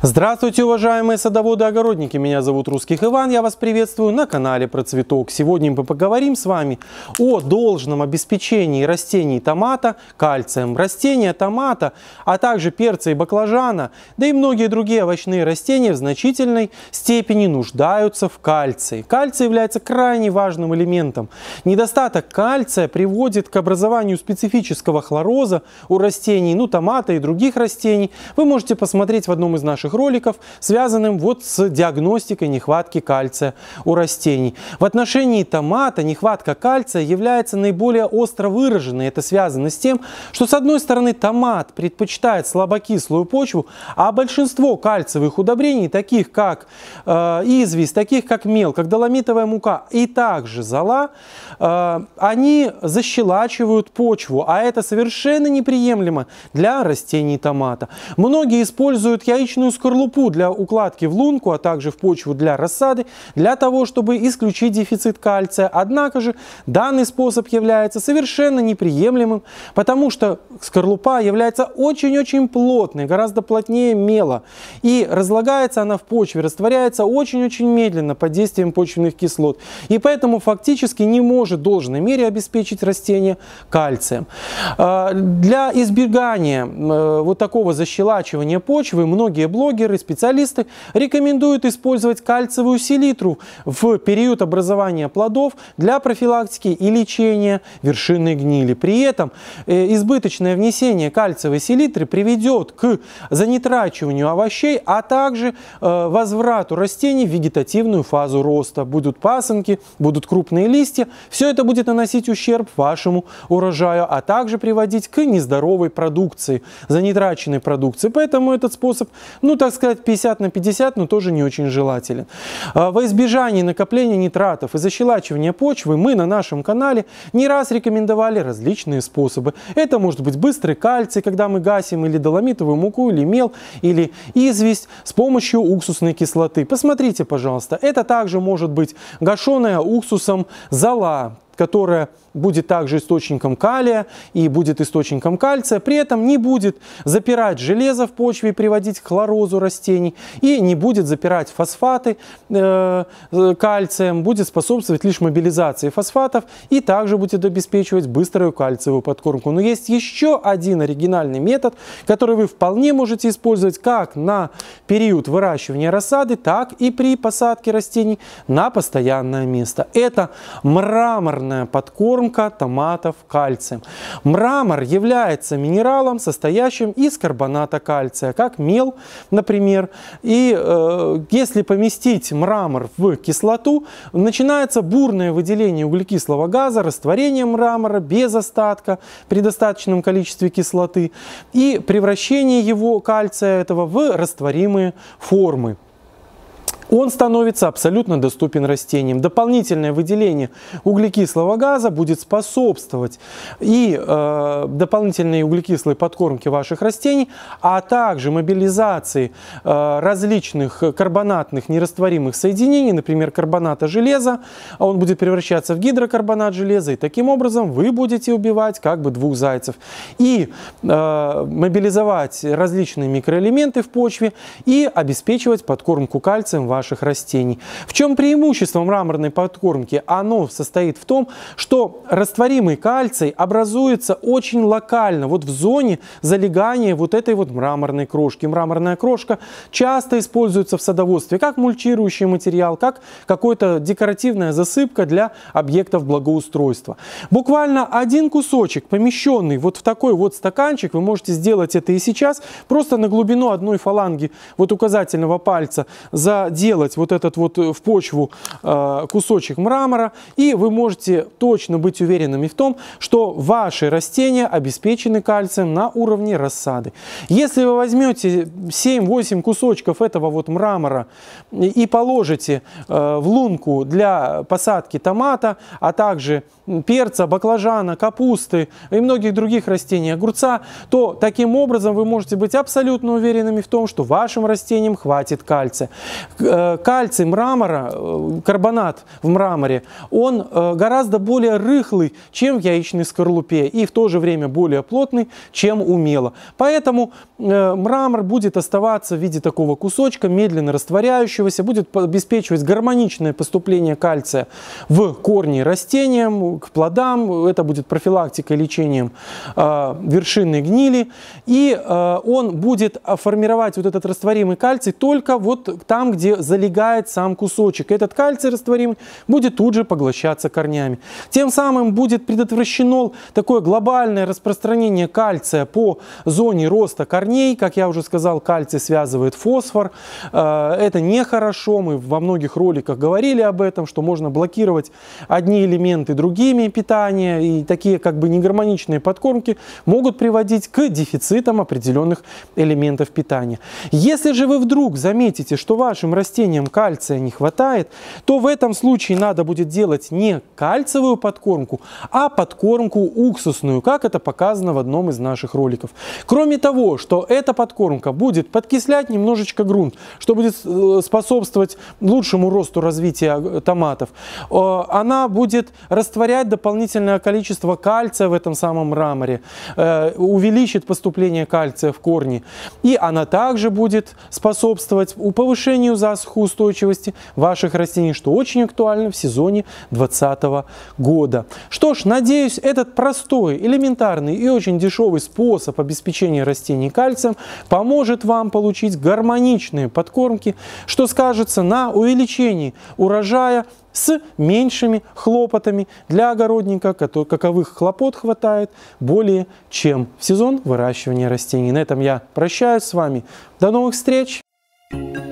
Здравствуйте, уважаемые садоводы огородники! Меня зовут Русских Иван, я вас приветствую на канале про цветок. Сегодня мы поговорим с вами о должном обеспечении растений томата кальцием. Растения томата, а также перца и баклажана, да и многие другие овощные растения в значительной степени нуждаются в кальции. Кальций является крайне важным элементом. Недостаток кальция приводит к образованию специфического хлороза у растений, ну томата и других растений. Вы можете посмотреть в одном из наших наших роликов, связанным вот с диагностикой нехватки кальция у растений. В отношении томата нехватка кальция является наиболее остро выраженной. Это связано с тем, что с одной стороны томат предпочитает слабокислую почву, а большинство кальциевых удобрений, таких как э, известь, таких как мел, как доломитовая мука и также зола, э, они защелачивают почву, а это совершенно неприемлемо для растений томата. Многие используют яичную скорлупу для укладки в лунку, а также в почву для рассады, для того, чтобы исключить дефицит кальция. Однако же данный способ является совершенно неприемлемым, потому что скорлупа является очень-очень плотной, гораздо плотнее мела. И разлагается она в почве, растворяется очень-очень медленно под действием почвенных кислот. И поэтому фактически не может в должной мере обеспечить растение кальцием. А, для избегания э, вот такого защелачивания почвы многие блоки блогеры, специалисты рекомендуют использовать кальциевую селитру в период образования плодов для профилактики и лечения вершины гнили. При этом э, избыточное внесение кальциевой селитры приведет к занетрачиванию овощей, а также э, возврату растений в вегетативную фазу роста. Будут пасынки, будут крупные листья. Все это будет наносить ущерб вашему урожаю, а также приводить к нездоровой продукции, занетраченной продукции. Поэтому этот способ ну, так сказать, 50 на 50, но тоже не очень желателен. А, во избежание накопления нитратов и защелачивания почвы мы на нашем канале не раз рекомендовали различные способы. Это может быть быстрый кальций, когда мы гасим или доломитовую муку, или мел, или известь с помощью уксусной кислоты. Посмотрите, пожалуйста, это также может быть гашеная уксусом зола, которая будет также источником калия и будет источником кальция, при этом не будет запирать железо в почве, приводить к хлорозу растений и не будет запирать фосфаты э, э, кальцием, будет способствовать лишь мобилизации фосфатов и также будет обеспечивать быструю кальциевую подкормку. Но есть еще один оригинальный метод, который вы вполне можете использовать как на период выращивания рассады, так и при посадке растений на постоянное место. Это мраморный минеральная подкормка томатов кальцием. Мрамор является минералом, состоящим из карбоната кальция, как мел, например. И э, если поместить мрамор в кислоту, начинается бурное выделение углекислого газа, растворение мрамора без остатка при достаточном количестве кислоты и превращение его кальция этого в растворимые формы он становится абсолютно доступен растениям. Дополнительное выделение углекислого газа будет способствовать и э, дополнительной углекислой подкормке ваших растений, а также мобилизации э, различных карбонатных нерастворимых соединений, например, карбоната железа, он будет превращаться в гидрокарбонат железа, и таким образом вы будете убивать как бы двух зайцев. И э, мобилизовать различные микроэлементы в почве и обеспечивать подкормку кальцием ваших ваших растений. В чем преимущество мраморной подкормки? Оно состоит в том, что растворимый кальций образуется очень локально, вот в зоне залегания вот этой вот мраморной крошки. Мраморная крошка часто используется в садоводстве как мульчирующий материал, как какая то декоративная засыпка для объектов благоустройства. Буквально один кусочек, помещенный вот в такой вот стаканчик, вы можете сделать это и сейчас, просто на глубину одной фаланги вот указательного пальца за сделать вот этот вот э, в почву э, кусочек мрамора, и вы можете точно быть уверенными в том, что ваши растения обеспечены кальцием на уровне рассады. Если вы возьмете 7-8 кусочков этого вот мрамора и положите э, в лунку для посадки томата, а также перца, баклажана, капусты и многих других растений, огурца, то таким образом вы можете быть абсолютно уверенными в том, что вашим растениям хватит кальция. Э, кальций мрамора, э, карбонат в мраморе, он э, гораздо более рыхлый, чем в яичной скорлупе, и в то же время более плотный, чем у мела. Поэтому мрамор будет оставаться в виде такого кусочка, медленно растворяющегося, будет обеспечивать гармоничное поступление кальция в корни растениям, к плодам. Это будет профилактикой лечением вершины гнили. И он будет а, формировать вот этот растворимый кальций только вот там, где залегает сам кусочек. Этот кальций растворимый будет тут же поглощаться корнями. Тем самым будет предотвращено такое глобальное распространение кальция по зоне роста корней. Как я уже сказал, кальций связывает фосфор. Э, это нехорошо, мы во многих роликах говорили об этом, что можно блокировать одни элементы другими питания, и такие как бы негармоничные подкормки могут приводить к дефицитам определенных элементов питания. Если же вы вдруг заметите, что вашим растениям растениям кальция не хватает, то в этом случае надо будет делать не кальцевую подкормку, а подкормку уксусную, как это показано в одном из наших роликов. Кроме того, что эта подкормка будет подкислять немножечко грунт, что будет э, способствовать лучшему росту развития э, томатов, э, она будет растворять дополнительное количество кальция в этом самом мраморе, увеличит поступление кальция в корни, и она также будет способствовать повышению за пасуху устойчивости ваших растений, что очень актуально в сезоне 2020 года. Что ж, надеюсь, этот простой, элементарный и очень дешевый способ обеспечения растений кальцием поможет вам получить гармоничные подкормки, что скажется на увеличении урожая с меньшими хлопотами для огородника, каковых хлопот хватает более чем в сезон выращивания растений. На этом я прощаюсь с вами. До новых встреч! Thank you.